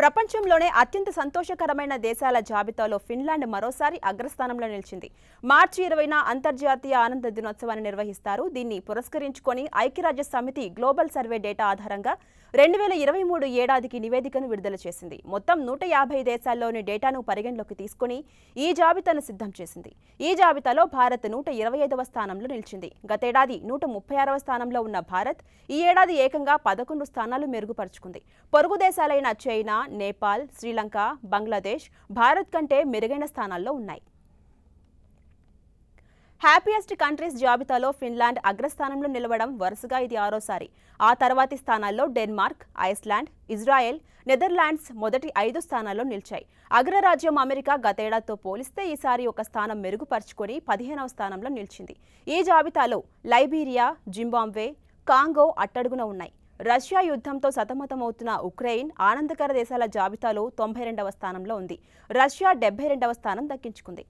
ప్రపంచంలోనే అత్యంత సంతోషకరమైన దేశాల జాబితాలో ఫిన్లాండ్ మరోసారి అగ్రస్థానంలో నిలిచింది మార్చి ఇరవైన అంతర్జాతీయ ఆనంద దినోత్సవాన్ని నిర్వహిస్తారు దీన్ని పురస్కరించుకొని ఐక్యరాజ్య సమితి గ్లోబల్ సర్వే డేటా ఆధారంగా రెండు వేల ఇరవై మూడు ఏడాదికి నివేదికను విడుదల చేసింది మొత్తం నూట యాభై దేశాల్లోని డేటాను పరిగణలోకి తీసుకుని ఈ జాబితాను సిద్ధం చేసింది ఈ జాబితాలో భారత్ నూట ఇరవై ఐదవ స్థానంలో నిలిచింది గతేడాది నూట ముప్పై ఆరవ స్థానంలో ఉన్న భారత్ ఈ ఏడాది ఏకంగా పదకొండు స్థానాలు మెరుగుపరుచుకుంది పొరుగు దేశాలైన చైనా నేపాల్ శ్రీలంక బంగ్లాదేశ్ భారత్ కంటే మెరుగైన స్థానాల్లో ఉన్నాయి హ్యాపీయెస్ట్ కంట్రీస్ జాబితాలో ఫిన్లాండ్ అగ్రస్థానంలో నిలవడం వరుసగా ఇది ఆరోసారి ఆ తర్వాతి స్థానాల్లో డెన్మార్క్ ఐస్లాండ్ ఇజ్రాయెల్ నెదర్లాండ్స్ మొదటి ఐదు స్థానాల్లో నిలిచాయి అగ్రరాజ్యం అమెరికా గతేడాతో పోలిస్తే ఈసారి ఒక స్థానం మెరుగుపరుచుకొని పదిహేనవ స్థానంలో నిలిచింది ఈ జాబితాలో లైబీరియా జింబాంబే కాంగో అట్టడుగున ఉన్నాయి రష్యా యుద్ధంతో సతమతమవుతున్న ఉక్రెయిన్ ఆనందకర దేశాల జాబితాలో తొంభై రెండవ స్థానంలో ఉంది రష్యా డెబ్బై రెండవ స్థానం దక్కించుకుంది